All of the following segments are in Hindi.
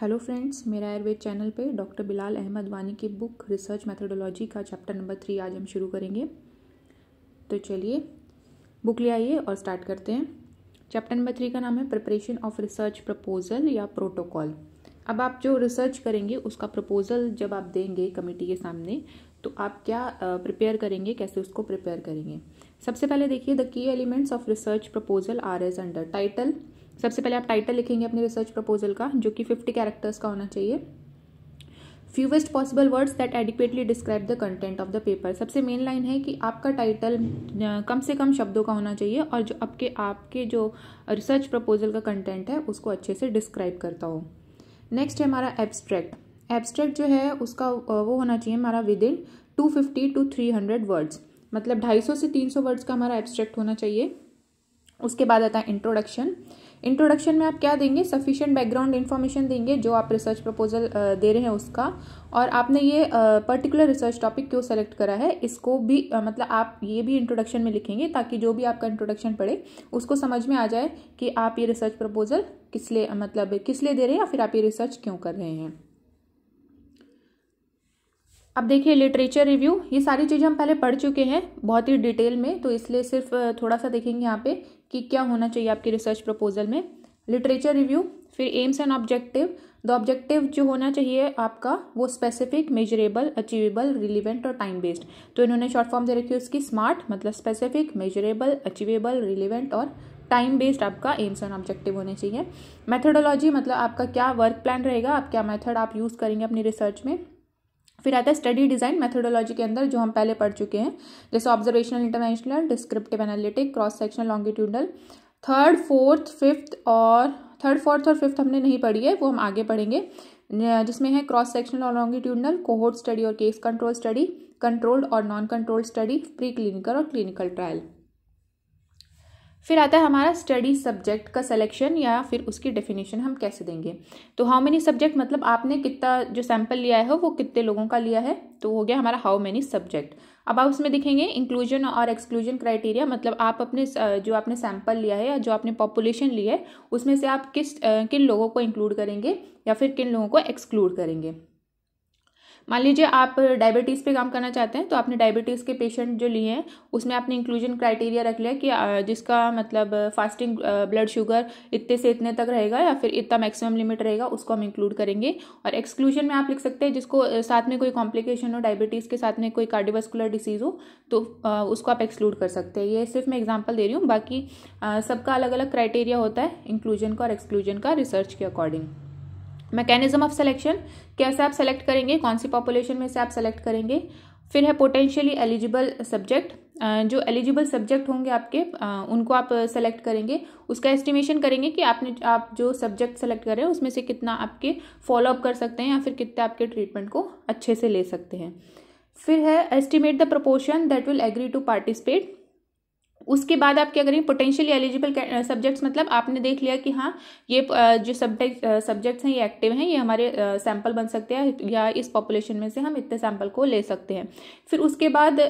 हेलो फ्रेंड्स मेरा आयुर्वेद चैनल पे डॉक्टर बिलाल अहमद वानी की बुक रिसर्च मैथडोलॉजी का चैप्टर नंबर थ्री आज हम शुरू करेंगे तो चलिए बुक ले आइए और स्टार्ट करते हैं चैप्टर नंबर थ्री का नाम है प्रिपरेशन ऑफ रिसर्च प्रपोजल या प्रोटोकॉल अब आप जो रिसर्च करेंगे उसका प्रपोजल जब आप देंगे कमेटी के सामने तो आप क्या प्रिपेयर करेंगे कैसे उसको प्रिपेयर करेंगे सबसे पहले देखिए the key elements of research proposal are as under title सबसे पहले आप टाइटल लिखेंगे अपने रिसर्च प्रपोजल का जो कि फिफ्टी कैरेक्टर्स का होना चाहिए fewest possible words that adequately describe the content of the paper सबसे मेन लाइन है कि आपका टाइटल कम से कम शब्दों का होना चाहिए और जो आपके आपके जो रिसर्च प्रपोजल का कंटेंट है उसको अच्छे से डिस्क्राइब करता हो नेक्स्ट है हमारा एब्स्ट्रैक्ट एब्स्ट्रैक्ट जो है उसका वो होना चाहिए हमारा within two fifty to three hundred words मतलब ढाई सौ से तीन सौ वर्ड्स का हमारा एब्स्ट्रैक्ट होना चाहिए उसके बाद आता है इंट्रोडक्शन इंट्रोडक्शन में आप क्या देंगे सफिशियंट बैकग्राउंड इन्फॉर्मेशन देंगे जो आप रिसर्च प्रपोजल दे रहे हैं उसका और आपने ये पर्टिकुलर रिसर्च टॉपिक क्यों सेलेक्ट करा है इसको भी मतलब आप ये भी इंट्रोडक्शन में लिखेंगे ताकि जो भी आपका इंट्रोडक्शन पढ़े उसको समझ में आ जाए कि आप ये रिसर्च प्रपोजल किस लिए मतलब किस लिए दे रहे हैं या फिर आप ये रिसर्च क्यों कर रहे हैं अब देखिए लिटरेचर रिव्यू ये सारी चीज़ें हम पहले पढ़ चुके हैं बहुत ही डिटेल में तो इसलिए सिर्फ थोड़ा सा देखेंगे यहाँ पे कि क्या होना चाहिए आपके रिसर्च प्रपोजल में लिटरेचर रिव्यू फिर aims and objective the objective जो होना चाहिए आपका वो स्पेसिफिक मेजरेबल अचीवेबल रिलीवेंट और टाइम बेस्ड तो इन्होंने शॉर्ट फॉर्म दे रखी है उसकी स्मार्ट मतलब स्पेसिफिक मेजरेबल अचीवेबल रिलीवेंट और टाइम बेस्ड आपका एम्स एंड ऑब्जेक्टिव होने चाहिए मेथडोलॉजी मतलब आपका क्या वर्क प्लान रहेगा आप क्या मेथड आप यूज़ करेंगे अपनी रिसर्च में फिर आता है स्टडी डिज़ाइन मेथोडोलॉजी के अंदर जो हम पहले पढ़ चुके हैं जैसे observational interventional descriptive analytic cross sectional longitudinal third fourth fifth और थर्ड फोर्थ और फिफ्थ हमने नहीं पढ़ी है वो हम आगे पढ़ेंगे जिसमें है क्रॉस सेक्शनल और लॉन्गिट्यूडनल कोहोर्ट स्टडी और केस कंट्रोल स्टडी कंट्रोल्ड और non controlled study pre clinical और क्लिनिकल ट्रायल फिर आता है हमारा स्टडी सब्जेक्ट का सिलेक्शन या फिर उसकी डेफिनेशन हम कैसे देंगे तो हाउ मेनी सब्जेक्ट मतलब आपने कितना जो सैम्पल लिया है वो कितने लोगों का लिया है तो हो गया हमारा हाउ मेनी सब्जेक्ट अब आप उसमें देखेंगे इंक्लूजन और एक्सक्लूजन क्राइटेरिया मतलब आप अपने जो आपने सैंपल लिया है या जो आपने पॉपुलेशन ली है उसमें से आप किस किन लोगों को इंक्लूड करेंगे या फिर किन लोगों को एक्सक्लूड करेंगे मान लीजिए आप डायबिटीज़ पे काम करना चाहते हैं तो आपने डायबिटीज़ के पेशेंट जो लिए हैं उसमें आपने इंक्लूजन क्राइटेरिया रख लिया कि जिसका मतलब फास्टिंग ब्लड शुगर इतने से इतने तक रहेगा या फिर इतना मैक्सिमम लिमिट रहेगा उसको हम इंक्लूड करेंगे और एक्सक्लूजन में आप लिख सकते हैं जिसको साथ में कोई कॉम्प्लिकेशन हो डायबिटीज़ के साथ में कोई कार्डियोवास्कुलर डिसीज़ हो तो उसको आप एक्सक्लूड कर सकते हैं ये सिर्फ मैं एग्जाम्पल दे रही हूँ बाकी सबका अलग अलग क्राइटेरिया होता है इंक्लूजन का और एक्सक्लूजन का रिसर्च के अकॉर्डिंग मैकेनिज्म ऑफ सेलेक्शन कैसे आप सेलेक्ट करेंगे कौन सी पॉपुलेशन में से आप सेलेक्ट करेंगे फिर है पोटेंशियली एलिजिबल सब्जेक्ट जो एलिजिबल सब्जेक्ट होंगे आपके उनको आप सेलेक्ट करेंगे उसका एस्टिमेशन करेंगे कि आपने आप जो सब्जेक्ट सेलेक्ट करें उसमें से कितना आपके फॉलोअप कर सकते हैं या फिर कितने आपके ट्रीटमेंट को अच्छे से ले सकते हैं फिर है estimate the proportion that will agree to participate उसके बाद आप क्या करेंगे पोटेंशियली एलिजिबल सब्जेक्ट्स मतलब आपने देख लिया कि हाँ ये जो सब्जेक्ट सब्जेक्ट्स हैं ये एक्टिव हैं ये हमारे सैंपल बन सकते हैं या इस पॉपुलेशन में से हम इतने सैंपल को ले सकते हैं फिर उसके बाद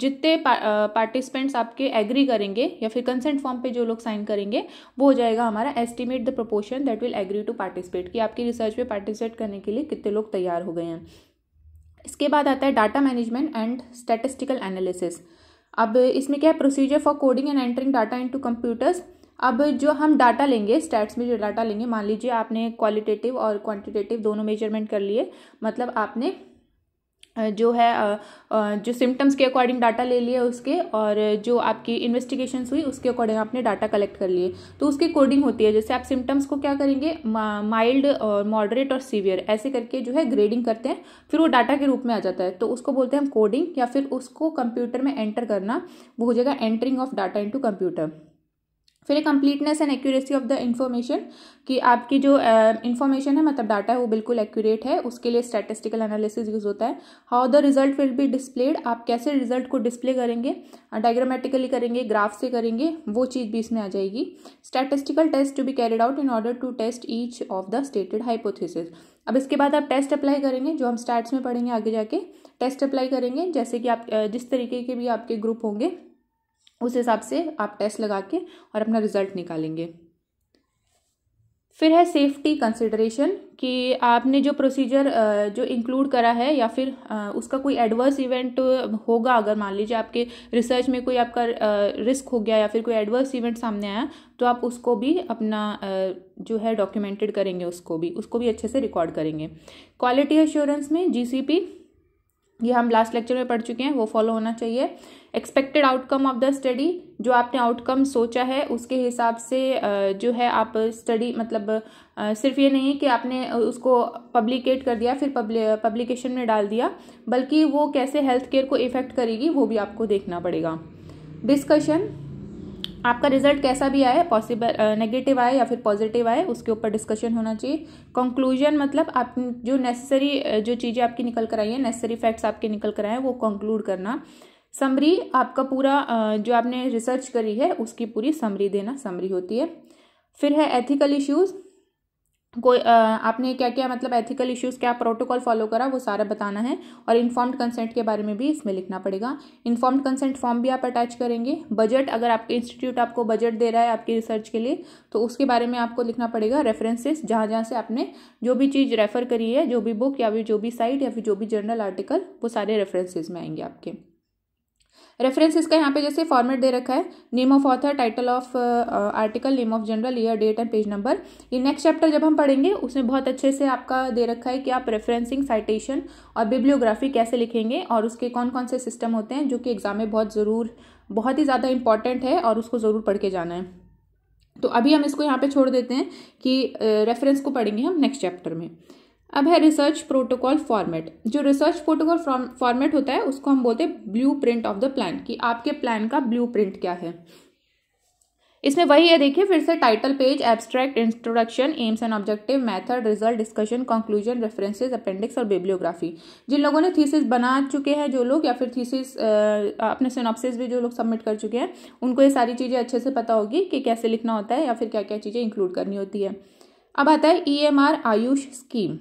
जितने पार्टिसिपेंट्स आपके एग्री करेंगे या फिर कंसेंट फॉर्म पे जो लोग साइन करेंगे वो हो जाएगा हमारा estimate the proportion that will agree to participate कि आपकी रिसर्च में पार्टिसिपेट करने के लिए कितने लोग तैयार हो गए हैं इसके बाद आता है data management and statistical analysis अब इसमें क्या है procedure for coding and entering data into computers अब जो हम डाटा लेंगे स्टैट्स में जो डाटा लेंगे मान लीजिए आपने क्वालिटेटिव और क्वांटिटेटिव दोनों मेजरमेंट कर लिए मतलब आपने जो है जो सिम्टम्स के अकॉर्डिंग डाटा ले लिए उसके और जो आपकी इन्वेस्टिगेशन हुई उसके अकॉर्डिंग आपने डाटा कलेक्ट कर लिए तो उसकी कोडिंग होती है जैसे आप सिम्टम्स को क्या करेंगे माइल्ड और मॉडरेट और सीवियर ऐसे करके जो है ग्रेडिंग करते हैं फिर वो डाटा के रूप में आ जाता है तो उसको बोलते हैं हम कोडिंग या फिर उसको कंप्यूटर में एंटर करना वो हो जाएगा entering of data into computer फिर है completeness and accuracy of the information कि आपकी जो इन्फॉर्मेशन uh, है मतलब डाटा है वो बिल्कुल एक्यूरेट है उसके लिए स्टैटिस्टिकल एनालिसिस यूज होता है how the result will be displayed आप कैसे रिजल्ट को डिस्प्ले करेंगे डायग्रामेटिकली करेंगे ग्राफ से करेंगे वो चीज़ भी इसमें आ जाएगी statistical test to be carried out in order to test each of the stated hypothesis अब इसके बाद आप टेस्ट अप्लाई करेंगे जो हम स्टार्ट में पढ़ेंगे आगे जाके टेस्ट अप्लाई करेंगे जैसे कि आप जिस तरीके के भी आपके ग्रुप होंगे उस हिसाब से आप टेस्ट लगा के और अपना रिजल्ट निकालेंगे फिर है सेफ्टी कंसिडरेशन कि आपने जो प्रोसीजर जो इंक्लूड करा है या फिर उसका कोई एडवर्स इवेंट होगा अगर मान लीजिए आपके रिसर्च में कोई आपका रिस्क हो गया या फिर कोई एडवर्स इवेंट सामने आया तो आप उसको भी अपना जो है डॉक्यूमेंटेड करेंगे उसको भी उसको भी अच्छे से रिकॉर्ड करेंगे क्वालिटी एश्योरेंस में जी ये हम लास्ट लेक्चर में पढ़ चुके हैं वो फॉलो होना चाहिए expected outcome of the study जो आपने आउटकम सोचा है उसके हिसाब से जो है आप स्टडी मतलब सिर्फ ये नहीं कि आपने उसको पब्लिकेट कर दिया फिर पब्लिकेशन में डाल दिया बल्कि वो कैसे हेल्थ केयर को इफ़ेक्ट करेगी वो भी आपको देखना पड़ेगा डिस्कशन आपका रिजल्ट कैसा भी आए पॉसिबल नेगेटिव आए या फिर पॉजिटिव आए उसके ऊपर डिस्कशन होना चाहिए कंक्लूजन मतलब आप जो नेसेसरी जो चीज़ें आपकी निकल कर आई हैं नेसेसरी फैक्ट्स आपके निकल कर आए हैं वो कंक्लूड करना समरी आपका पूरा जो आपने रिसर्च करी है उसकी पूरी समरी देना समरी होती है फिर है एथिकल इश्यूज़ कोई आपने क्या मतलब क्या मतलब एथिकल इश्यूज क्या प्रोटोकॉल फॉलो करा वो सारा बताना है और इन्फॉर्म्ड कंसेंट के बारे में भी इसमें लिखना पड़ेगा इन्फॉर्म्ड कंसेंट फॉर्म भी आप अटैच करेंगे बजट अगर आपके इंस्टीट्यूट आपको बजट दे रहा है आपकी रिसर्च के लिए तो उसके बारे में आपको लिखना पड़ेगा रेफरेंसेस जहाँ जहाँ से आपने जो भी चीज़ रेफर करी है जो भी बुक या फिर जो भी साइट या फिर जो भी जर्नल आर्टिकल वो सारे रेफरेंसेज में आएंगे आपके रेफरेंस इसका यहाँ पे जैसे फॉर्मेट दे रखा है name of author title of article name of journal year date and page number ये नेक्स्ट चैप्टर जब हम पढ़ेंगे उसमें बहुत अच्छे से आपका दे रखा है कि आप रेफरेंसिंग साइटेशन और बिब्लियोग्राफी कैसे लिखेंगे और उसके कौन कौन से सिस्टम होते हैं जो कि एग्जाम में बहुत ज़रूर बहुत ही ज़्यादा इंपॉर्टेंट है और उसको ज़रूर पढ़ के जाना है तो अभी हम इसको यहाँ पे छोड़ देते हैं कि रेफरेंस uh, को पढ़ेंगे हम नेक्स्ट चैप्टर में अब है रिसर्च प्रोटोकॉल फॉर्मेट जो रिसर्च प्रोटोकॉल फॉर्मेट होता है उसको हम बोलते हैं blueprint of the plan कि आपके प्लान का ब्लू प्रिंट क्या है इसमें वही है देखिए फिर से title page abstract introduction aims and objective method result discussion conclusion references appendix और बिब्लियोग्राफी जिन लोगों ने थीसिस बना चुके हैं जो लोग या फिर थीसिस अपने सिनॉप्सिस भी जो लोग सबमिट कर चुके हैं उनको ये सारी चीज़ें अच्छे से पता होगी कि कैसे लिखना होता है या फिर क्या क्या चीज़ें इंक्लूड करनी होती है अब आता है E M R AYUSH scheme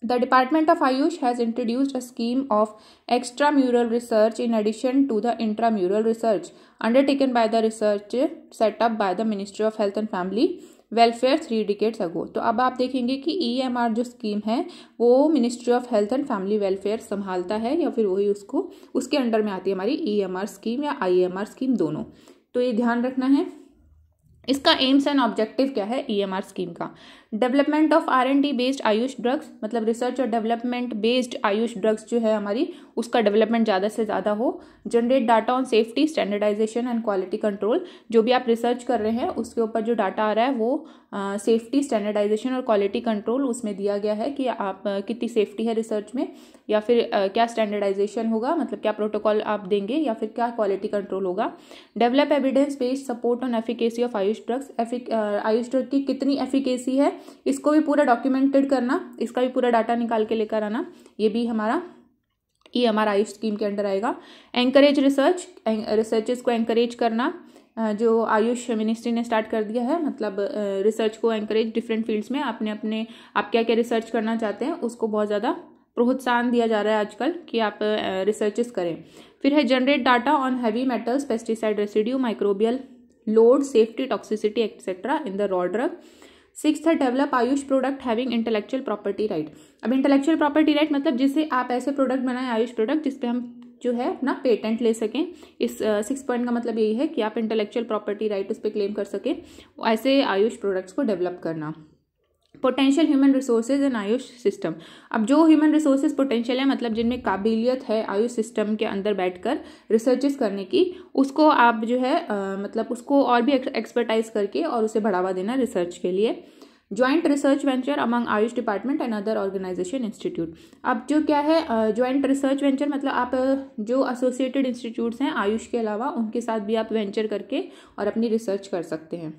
The Department of Ayush has introduced a scheme of extramural research in addition to the intramural research undertaken by the research set up by the Ministry of Health and Family welfare three decades ago तो अब आप देखेंगे कि ई एम आर जो स्कीम है वो ministry of health and family welfare संभालता है या फिर वही उसको उसके अंडर में आती है हमारी ई एम आर स्कीम या आई एम आर स्कीम दोनों तो ये ध्यान रखना है इसका एम्स एंड ऑब्जेक्टिव क्या है ई एम आर स्कीम का development of R and D based AYUSH drugs मतलब रिसर्च और डेवलपमेंट बेस्ड आयुष ड्रग्स जो है हमारी उसका डेवलपमेंट ज़्यादा से ज़्यादा हो generate data on safety standardisation and quality control जो भी आप रिसर्च कर रहे हैं उसके ऊपर जो डाटा आ रहा है वो सेफ्टी स्टैंडर्डाइजेशन और क्वालिटी कंट्रोल उसमें दिया गया है कि आप uh, कितनी सेफ्टी है रिसर्च में या फिर uh, क्या स्टैंडर्डाइजेशन होगा मतलब क्या प्रोटोकॉल आप देंगे या फिर क्या क्वालिटी कंट्रोल होगा develop evidence based support on efficacy of AYUSH drugs AYUSH drug की कितनी एफिकेसी है इसको भी पूरा डॉक्यूमेंटेड करना इसका भी पूरा डाटा निकाल के लेकर आना ये भी हमारा E M R I scheme के अंडर आएगा एंकरेज रिसर्च रिसर्च को एंकरेज करना जो आयुष मिनिस्ट्री ने स्टार्ट कर दिया है मतलब रिसर्च को एंकरेज डिफरेंट फील्ड्स में अपने अपने आप क्या क्या रिसर्च करना चाहते हैं उसको बहुत ज़्यादा प्रोत्साहन दिया जा रहा है आजकल कि आप रिसर्चेस करें फिर है generate data on heavy metals pesticide residue microbial load safety toxicity etcetera in the raw drug six है develop AYUSH product having intellectual property right अब इंटेलेक्चुअल प्रॉपर्टी राइट मतलब जिसे आप ऐसे प्रोडक्ट बनाएं आयुष प्रोडक्ट जिसपे हम जो है अपना पेटेंट ले सकें इस सिक्स uh, पॉइंट का मतलब यही है कि आप इंटेलेक्चुअल प्रॉपर्टी राइट उस पर क्लेम कर सकें ऐसे आयुष प्रोडक्ट्स को डेवलप करना potential human resources and AYUSH system अब जो ह्यूमन रिसोर्सेज पोटेंशियल है मतलब जिनमें काबिलियत है आयुष सिस्टम के अंदर बैठकर रिसर्चेस करने की उसको आप जो है आ, मतलब उसको और भी एक्सपर्टाइज करके और उसे बढ़ावा देना रिसर्च के लिए joint research venture among AYUSH department and other organisation institute अब जो क्या है ज्वाइंट रिसर्च वेंचर मतलब आप जो एसोसिएटेड इंस्टीट्यूट्स हैं आयुष के अलावा उनके साथ भी आप वेंचर करके और अपनी रिसर्च कर सकते हैं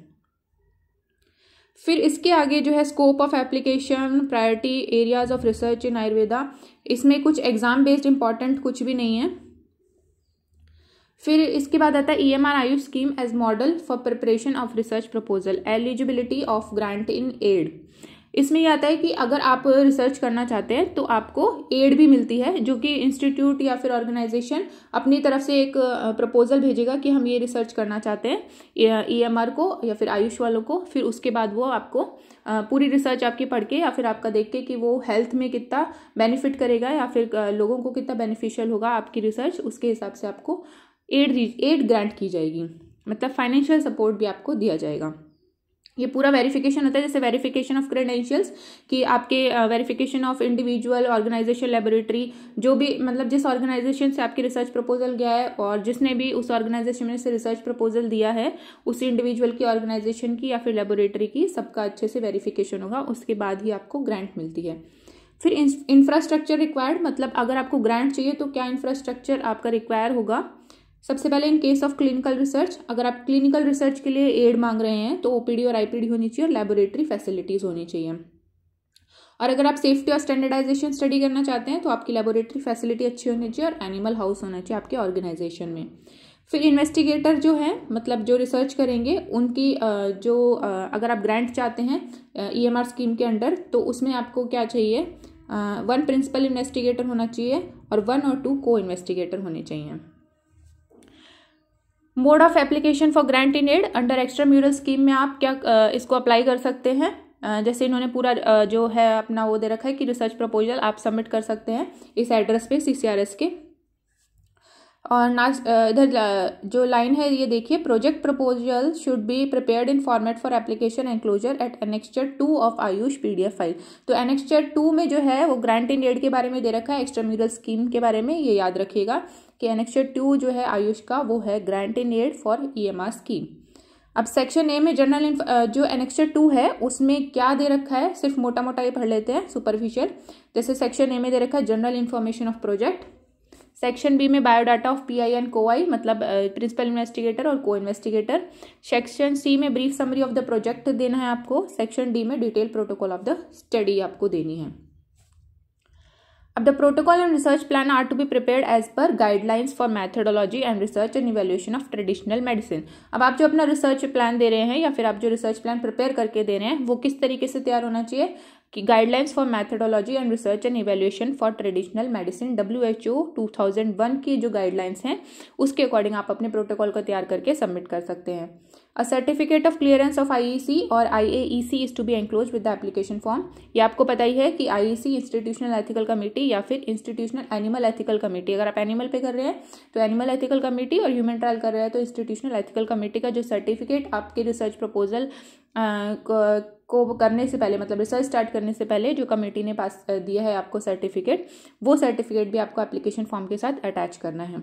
फिर इसके आगे जो है scope of application priority areas of research in Ayurveda इसमें कुछ एग्ज़ाम बेस्ड इंपॉर्टेंट कुछ भी नहीं है फिर इसके बाद आता है E M R AYUSH scheme as model for preparation of research proposal eligibility of grant in aid इसमें यह आता है कि अगर आप रिसर्च करना चाहते हैं तो आपको एड भी मिलती है जो कि इंस्टीट्यूट या फिर ऑर्गेनाइजेशन अपनी तरफ से एक प्रपोजल भेजेगा कि हम ये रिसर्च करना चाहते हैं ई एम आर को या फिर आयुष वालों को फिर उसके बाद वो आपको पूरी रिसर्च आपकी पढ़ के या फिर आपका देख के कि वो हेल्थ में कितना बेनिफिट करेगा या फिर लोगों को कितना बेनिफिशियल होगा आपकी रिसर्च उसके हिसाब से आपको एड एड ग्रांट की जाएगी मतलब फाइनेंशियल सपोर्ट भी आपको दिया जाएगा ये पूरा वेरिफिकेशन होता है जैसे वेरिफिकेशन ऑफ क्रेडेंशियल्स कि आपके verification of individual organisation laboratory जो भी मतलब जिस ऑर्गेनाइजेशन से आपकी रिसर्च प्रपोजल गया है और जिसने भी उस ऑर्गेनाइजेशन में से रिसर्च प्रपोजल दिया है उस इंडिविजुअल की ऑर्गेनाइजेशन की या फिर लेबोरेटरी की सबका अच्छे से वेरीफिकेशन होगा उसके बाद ही आपको ग्रांट मिलती है फिर इंफ्रास्ट्रक्चर रिक्वायर्ड मतलब अगर आपको ग्रांट चाहिए तो क्या इंफ्रास्ट्रक्चर आपका रिक्वायर होगा सबसे पहले in case of clinical research अगर आप क्लिनिकल रिसर्च के लिए एड मांग रहे हैं तो ओपीडी और आईपीडी होनी चाहिए और लेबोरेटरी फैसिलिटीज़ होनी चाहिए और अगर आप सेफ्टी और स्टैंडर्डाइजेशन स्टडी करना चाहते हैं तो आपकी लेबोरेटरी फैसिलिटी अच्छी होनी चाहिए और एनिमल हाउस होना चाहिए आपके ऑर्गेनाइजेशन में फिर इन्वेस्टिगेटर जो है मतलब जो रिसर्च करेंगे उनकी जो अगर आप ग्रांट चाहते हैं ईएमआर स्कीम e के अंडर तो उसमें आपको क्या चाहिए वन प्रिंसिपल इन्वेस्टिगेटर होना चाहिए और वन और टू को इन्वेस्टिगेटर होने चाहिए mode of application for grant in aid under extramural scheme में आप क्या इसको अप्लाई कर सकते हैं जैसे इन्होंने पूरा जो है अपना वो दे रखा है कि रिसर्च प्रपोजल आप सबमिट कर सकते हैं इस एड्रेस पे सी के और नेक्स्ट इधर जो लाइन है ये देखिए project proposal should be prepared in format for application enclosure at annexure two of AYUSH PDF file तो एनेक्सचर टू में जो है वो ग्रांट इन एड के बारे में दे रखा है म्यूरल स्कीम के बारे में ये याद रखिएगा कि एनेक्सचर टू जो है आयुष का वो है grant in aid for E scheme अब सेक्शन ए में जनरल जो एनेक्सर टू है उसमें क्या दे रखा है सिर्फ मोटा मोटा ये पढ़ लेते हैं सुपरफिशियल जैसे सेक्शन ए में दे रखा है general information of project section B में biodata of PI and co I मतलब प्रिंसिपल इन्वेस्टिगेटर और को इन्वेस्टिगेटर सेक्शन सी में brief summary of the project देना है आपको सेक्शन डी में detail protocol of the study आपको देनी है अब the protocol and research plan are to be prepare as per guidelines for methodology and research and evaluation of traditional medicine अब आप जो अपना रिसर्च प्लान दे रहे हैं या फिर आप जो रिसर्च प्लान प्रिपेयर करके दे रहे हैं वो किस तरीके से तैयार होना चाहिए कि guidelines for methodology and research and evaluation for traditional medicine W H O two thousand one की जो गाइडलाइंस हैं उसके अकॉर्डिंग आप अपने प्रोटोकॉल को तैयार करके सबमिट कर सकते हैं a certificate of clearance of C और C is to be enclose with the application form ये आपको पता ही है कि सी इंस्टीट्यूशनल एथिकल कमेटी या फिर इंस्टीट्यूशनल एनिमल एथिकल कमेटी अगर आप एनिमल पे कर रहे हैं तो एनिमल एथिकल कमेटी और ह्यूमन ट्रायल कर रहे हैं तो इंस्टीट्यूशनल एथिकल कमेटी का जो सर्टिफिकेट आपके रिसर्च प्रपोजल को करने से पहले मतलब रिसर्च स्टार्ट करने से पहले जो कमेटी ने पास दिया है आपको सर्टिफिकेट वो सर्टिफिकेट भी आपको एप्लीकेशन फॉर्म के साथ अटैच करना है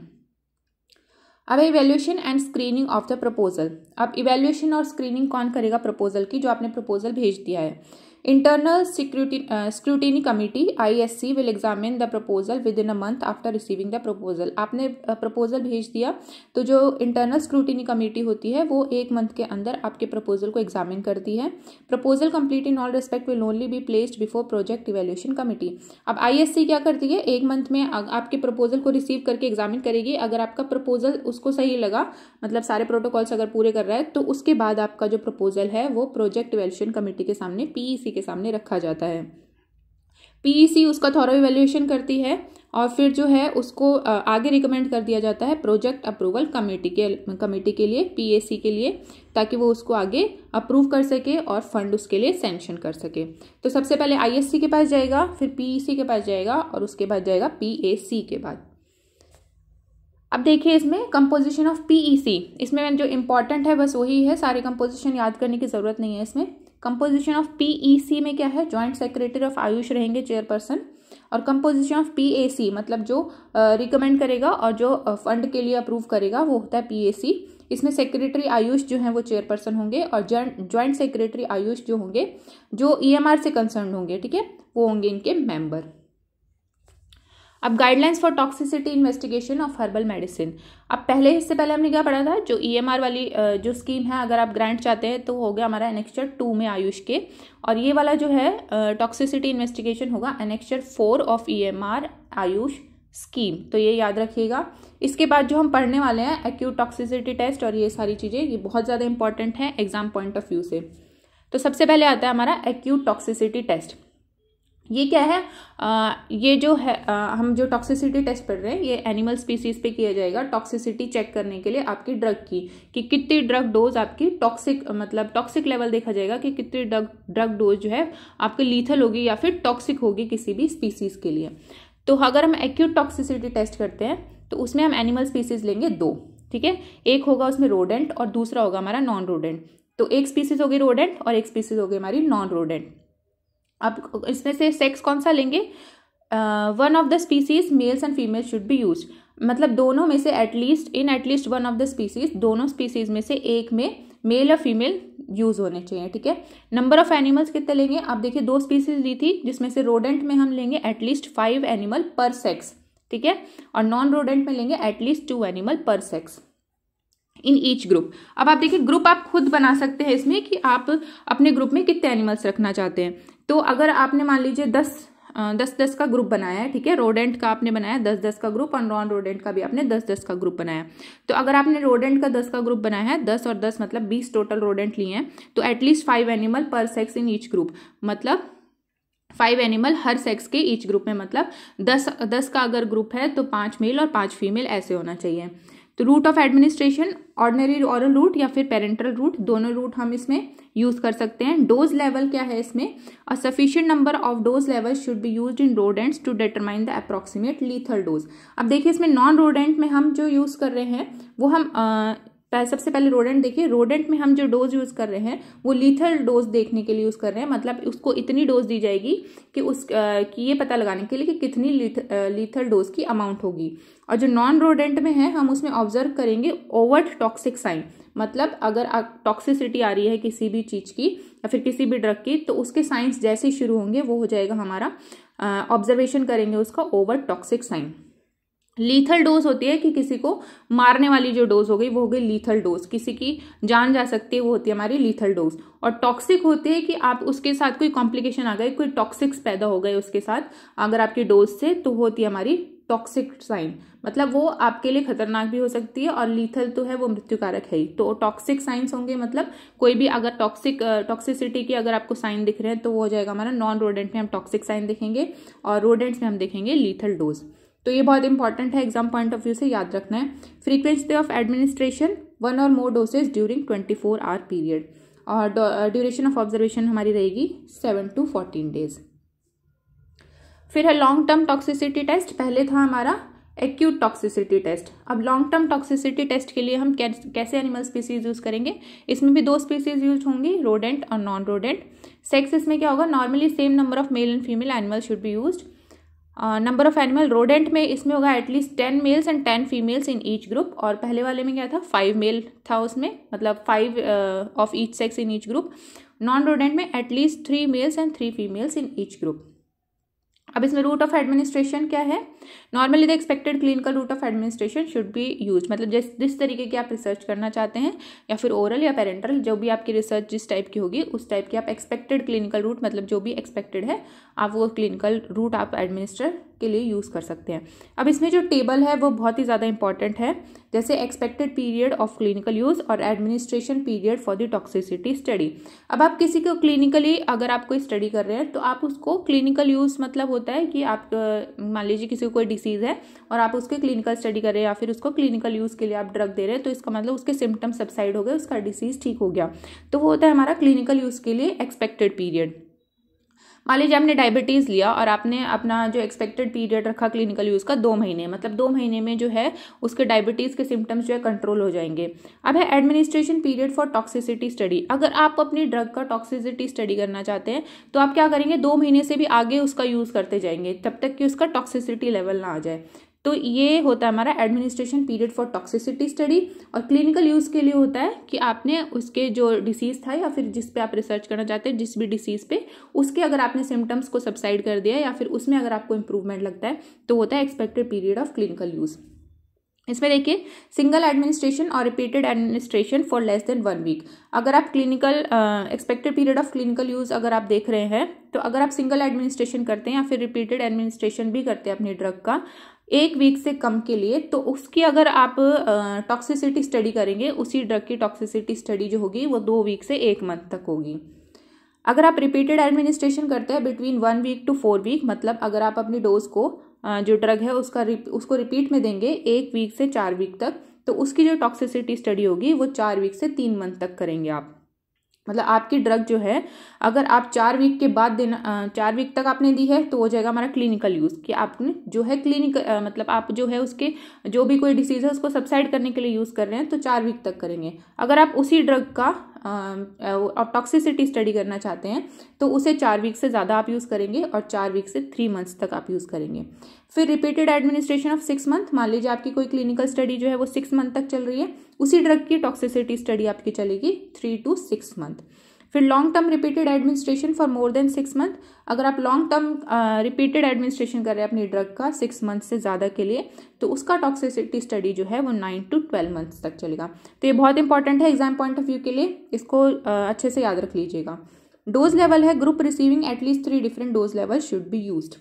अब evaluation and screening of the proposal अब इवेल्यूशन और स्क्रीनिंग कौन करेगा प्रपोजल की जो आपने प्रपोजल भेज दिया है Internal Scrutiny, uh, Scrutiny Committee (ISC) will examine the proposal within a month after receiving the proposal. आपने proposal भेज दिया तो जो internal scrutiny committee होती है वो एक मंथ के अंदर आपके proposal को examine करती है Proposal complete in all respect will only be placed before project evaluation committee. अब ISC क्या करती है एक मंथ में आपके proposal को receive करके examine करेगी अगर आपका proposal उसको सही लगा मतलब सारे protocols अगर पूरे कर रहा है तो उसके बाद आपका जो proposal है वो project evaluation committee के सामने पीईसी के सामने रखा जाता है पीईसी e उसका थोरो इवेल्यूएशन करती है और फिर जो है उसको आगे रिकमेंड कर दिया जाता है प्रोजेक्ट अप्रूवल कमेटी के कमेटी के लिए पीएसी e के लिए ताकि वो उसको आगे अप्रूव कर सके और फंड उसके लिए सेंक्शन कर सके तो सबसे पहले आईएससी के पास जाएगा फिर पीईसी e के पास जाएगा और उसके बाद जाएगा पीएसी के बाद अब देखिए इसमें कंपोजिशन ऑफ पीईसी इसमें जो इंपॉर्टेंट है बस वही है सारे कंपोजिशन याद करने की ज़रूरत नहीं है इसमें कंपोजिशन ऑफ पीईसी में क्या है ज्वाइंट सेक्रेटरी ऑफ आयुष रहेंगे चेयरपर्सन और कंपोजिशन ऑफ पीएसी मतलब जो रिकमेंड करेगा और जो फंड के लिए अप्रूव करेगा वो होता है पीएसी इसमें सेक्रेटरी आयुष जो है वो चेयरपर्सन होंगे और ज्वाइंट सेक्रेटरी आयुष जो होंगे जो ईएमआर e से कंसर्न होंगे ठीक है वो होंगे इनके मेंबर अब guidelines for toxicity investigation of herbal medicine अब पहले इससे पहले हमने क्या पढ़ा था जो ई e वाली जो स्कीम है अगर आप ग्रांट चाहते हैं तो हो गया हमारा एनेक्चर टू में आयुष के और ये वाला जो है टॉक्सिसिटी इन्वेस्टिगेशन होगा annexure four of E AYUSH scheme तो ये याद रखिएगा इसके बाद जो हम पढ़ने वाले हैं एक्यूट टॉक्सिसिटी टेस्ट और ये सारी चीज़ें ये बहुत ज़्यादा इंपॉर्टेंट हैं एग्जाम पॉइंट ऑफ व्यू से तो सबसे पहले आता है हमारा एक्यूट टॉक्सिसिटी टेस्ट ये क्या है आ, ये जो है आ, हम जो टॉक्सिसिटी टेस्ट पढ़ रहे हैं ये एनिमल स्पीसीज पे किया जाएगा टॉक्सिसिटी चेक करने के लिए आपकी ड्रग की कि कितनी ड्रग डोज आपकी टॉक्सिक मतलब टॉक्सिक लेवल देखा जाएगा कि कितनी ड्रग ड्रग डोज जो है आपकी लीथल होगी या फिर टॉक्सिक होगी किसी भी स्पीसीज के लिए तो अगर हम एक्यूट टॉक्सिसिटी टेस्ट करते हैं तो उसमें हम एनिमल स्पीसीज लेंगे दो ठीक है एक होगा उसमें रोडेंट और दूसरा होगा हमारा नॉन रोडेंट तो एक स्पीसीज होगी रोडेंट और एक स्पीसीज होगी हमारी नॉन रोडेंट आप इसमें से सेक्स कौन सा लेंगे one of the species males and female should be use मतलब दोनों में से at least in at least one of the species दोनों स्पीसीज में से एक में मेल और फीमेल यूज होने चाहिए ठीक है नंबर ऑफ एनिमल्स कितने लेंगे आप देखिए दो स्पीसीज ली थी जिसमें से रोडेंट में हम लेंगे at least five animal per sex ठीक है और नॉन रोडेंट में लेंगे at least two animal per sex in each group अब आप देखिए ग्रुप आप खुद बना सकते हैं इसमें कि आप अपने ग्रुप में कितने एनिमल्स रखना चाहते हैं तो अगर आपने मान लीजिए दस दस दस का ग्रुप बनाया है ठीक है रोडेंट का आपने बनाया दस दस का ग्रुप और नॉन रोडेंट का भी आपने दस दस का ग्रुप बनाया तो अगर आपने रोडेंट का दस का ग्रुप बनाया है दस और दस मतलब बीस टोटल रोडेंट लिए हैं तो at least five animal per sex in each group मतलब फाइव एनिमल हर सेक्स के ईच ग्रुप में मतलब दस दस का अगर ग्रुप है तो पाँच मेल और पाँच फीमेल ऐसे होना चाहिए तो route of administration ordinary oral route या फिर पेरेंटल रूट दोनों रूट हम इसमें यूज़ कर सकते हैं डोज लेवल क्या है इसमें a sufficient number of dose level should be use in rodents to determine the approximate lethal dose अब देखिए इसमें नॉन रोडेंट में हम जो यूज़ कर रहे हैं वो हम सबसे पहले रोडेंट देखिए रोडेंट में हम जो डोज यूज़ कर रहे हैं वो लीथल डोज देखने के लिए यूज़ कर रहे हैं मतलब उसको इतनी डोज दी जाएगी कि उस कि ये पता लगाने के लिए कि कितनी लीथ, लीथल डोज की अमाउंट होगी और जो नॉन रोडेंट में है हम उसमें ऑब्जर्व करेंगे ओवर्ट टॉक्सिक साइन मतलब अगर टॉक्सिसिटी आ रही है किसी भी चीज़ की या फिर किसी भी ड्रग की तो उसके साइंस जैसे शुरू होंगे वो हो जाएगा हमारा ऑब्जर्वेशन करेंगे उसका over toxic sign lethal dose होती है कि किसी को मारने वाली जो डोज हो गई वो हो गई लीथल डोज किसी की जान जा सकती है वो होती है हमारी लीथल डोज और टॉक्सिक होती है कि आप उसके साथ कोई कॉम्प्लिकेशन आ गए कोई टॉक्सिक्स पैदा हो गए उसके साथ अगर आपकी डोज से तो होती है हमारी टॉक्सिक साइन मतलब वो आपके लिए खतरनाक भी हो सकती है और लीथल तो है वो मृत्युकारक है ही तो टॉक्सिक साइंस होंगे मतलब कोई भी अगर टॉक्सिक टॉक्सिसिटी की अगर आपको साइन दिख रहे हैं तो वो हो जाएगा हमारा नॉन रोडेंट में हम टॉक्सिक साइन देखेंगे और रोडेंट्स में हम देखेंगे लीथल डोज तो ये बहुत इंपॉर्टेंट है एग्जाम पॉइंट ऑफ व्यू से याद रखना है frequency of administration one or more dosages during twenty four hour period और ड्यूरेशन ऑफ ऑब्जर्वेशन हमारी रहेगी सेवन टू फोर्टीन डेज फिर है लॉन्ग टर्म टॉक्सिसिटी टेस्ट पहले था हमारा एक्यूट टॉक्सिसिटी टेस्ट अब लॉन्ग टर्म टॉक्सिसिटी टेस्ट के लिए हम कैसे एनिमल स्पीसीज यूज़ करेंगे इसमें भी दो स्पीसीज यूज होंगी रोडेंट और नॉन रोडेंट सेक्स इसमें क्या होगा normally same number of male and female animal should be used number of animal rodent में इसमें होगा at least ten males and ten females in each group और पहले वाले में क्या था फाइव मेल था उसमें मतलब five of each sex in each group non rodent में at least three males and three females in each group अब इसमें रूट ऑफ एडमिनिस्ट्रेशन क्या है normally the expected clinical route of administration should be use मतलब जिस जिस तरीके की आप रिसर्च करना चाहते हैं या फिर ओरल या पेरेंटल जो भी आपकी रिसर्च जिस टाइप की होगी उस टाइप की आप एक्सपेक्टेड क्लिनिकल रूट मतलब जो भी एक्सपेक्टेड है आप वो क्लिनिकल रूट आप एडमिनिस्टर के लिए यूज़ कर सकते हैं अब इसमें जो टेबल है वो बहुत ही ज़्यादा इंपॉर्टेंट है जैसे expected period of clinical use और administration period for the toxicity study अब आप किसी को क्लिनिकली अगर आप कोई स्टडी कर रहे हैं तो आप उसको क्लिनिकल यूज़ मतलब होता है कि आप मान लीजिए किसी को कोई डिसीज़ है और आप उसके क्लिनिकल स्टडी कर रहे हैं या फिर उसको क्लिनिकल यूज़ के लिए आप ड्रग दे रहे हैं तो इसका मतलब उसके सिम्टम सबसाइड हो गए उसका डिसीज़ ठीक हो गया तो वो होता है हमारा क्लिनिकल यूज़ के लिए एक्सपेक्टेड पीरियड मान लीजिए आपने डायबिटीज़ लिया और आपने अपना जो एक्सपेक्टेड पीरियड रखा क्लिनिकल यूज़ का दो महीने मतलब दो महीने में जो है उसके डायबिटीज़ के सिम्टम्स जो है कंट्रोल हो जाएंगे अब है administration period for toxicity study अगर आप अपनी ड्रग का टॉक्सिसिटी स्टडी करना चाहते हैं तो आप क्या करेंगे दो महीने से भी आगे उसका यूज़ करते जाएंगे तब तक कि उसका टॉक्सिसिटी लेवल ना आ जाए तो ये होता है हमारा administration period for toxicity study और क्लिनिकल यूज़ के लिए होता है कि आपने उसके जो डिसीज़ था या फिर जिस पे आप रिसर्च करना चाहते हैं जिस भी डिसीज़ पे उसके अगर आपने सिम्टम्स को सब्साइड कर दिया या फिर उसमें अगर आपको इम्प्रूवमेंट लगता है तो होता है expected period of clinical use इसमें देखिए सिंगल एडमिनिस्ट्रेशन और repeated administration for less than one week अगर आप clinical expected period of clinical use अगर आप देख रहे हैं तो अगर आप सिंगल एडमिनिस्ट्रेशन करते हैं या फिर रिपीटेड एडमिनिस्ट्रेशन भी करते हैं अपने ड्रग का एक वीक से कम के लिए तो उसकी अगर आप टॉक्सिसिटी स्टडी करेंगे उसी ड्रग की टॉक्सिसिटी स्टडी जो होगी वो दो वीक से एक मंथ तक होगी अगर आप रिपीटेड एडमिनिस्ट्रेशन करते हैं between one week to four week मतलब अगर आप अपनी डोज को जो ड्रग है उसका उसको रिपीट में देंगे एक वीक से चार वीक तक तो उसकी जो टॉक्सिसिटी स्टडी होगी वो चार वीक से तीन मंथ तक करेंगे आप मतलब आपकी ड्रग जो है अगर आप चार वीक के बाद देना चार वीक तक आपने दी है तो हो जाएगा हमारा क्लिनिकल यूज़ कि आपने जो है क्लिनिक मतलब आप जो है उसके जो भी कोई डिसीज़ है उसको सब्साइड करने के लिए यूज़ कर रहे हैं तो चार वीक तक करेंगे अगर आप उसी ड्रग का और टॉक्सिसिटी स्टडी करना चाहते हैं तो उसे चार वीक से ज़्यादा आप यूज़ करेंगे और चार वीक से थ्री मंथ्स तक आप यूज़ करेंगे फिर repeated administration of six month मान लीजिए आपकी कोई क्लिनिकल स्टडी जो है वो सिक्स मंथ तक चल रही है उसी ड्रग की टॉक्सिसिटी स्टडी आपकी चलेगी थ्री टू सिक्स मंथ फिर long term repeated administration for more than six month अगर आप लॉन्ग टर्म रिपीटेड एडमिनिस्ट्रेशन कर रहे हैं अपनी ड्रग का सिक्स मंथ से ज़्यादा के लिए तो उसका टॉक्सिसिटी स्टडी जो है वो नाइन टू ट्वेल्व मंथ्स तक चलेगा तो ये बहुत इंपॉर्टेंट है एग्जाम पॉइंट ऑफ व्यू के लिए इसको uh, अच्छे से याद रख लीजिएगा डोज लेवल है group receiving at least three different dose level should be used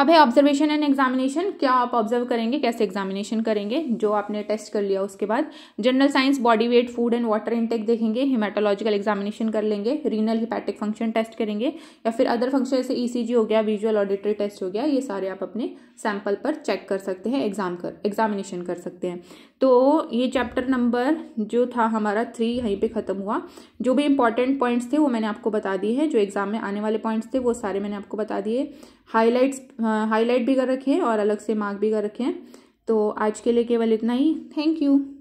अब है ऑब्जर्वेशन एंड एग्जामिनेशन क्या आप ऑब्जर्व करेंगे कैसे एग्जामिनेशन करेंगे जो आपने टेस्ट कर लिया उसके बाद general signs body weight food and water intake देखेंगे हिमाटोलॉजिकल एग्जामिनेशन कर लेंगे रीनल हिपैटिक फंक्शन टेस्ट करेंगे या फिर अदर फंक्शन जैसे ईसीजी e हो गया विजुअल ऑडिटरी टेस्ट हो गया ये सारे आप अपने सैम्पल पर चेक कर सकते हैं एग्जाम कर एग्जामिनेशन कर सकते हैं तो ये चैप्टर नंबर जो था हमारा थ्री यहीं पे ख़त्म हुआ जो भी इंपॉर्टेंट पॉइंट्स थे वो मैंने आपको बता दिए हैं जो एग्ज़ाम में आने वाले पॉइंट्स थे वो सारे मैंने आपको बता दिए हाईलाइट्स हाईलाइट भी कर रखे हैं और अलग से मार्क भी कर रखे हैं तो आज के लिए केवल इतना ही थैंक यू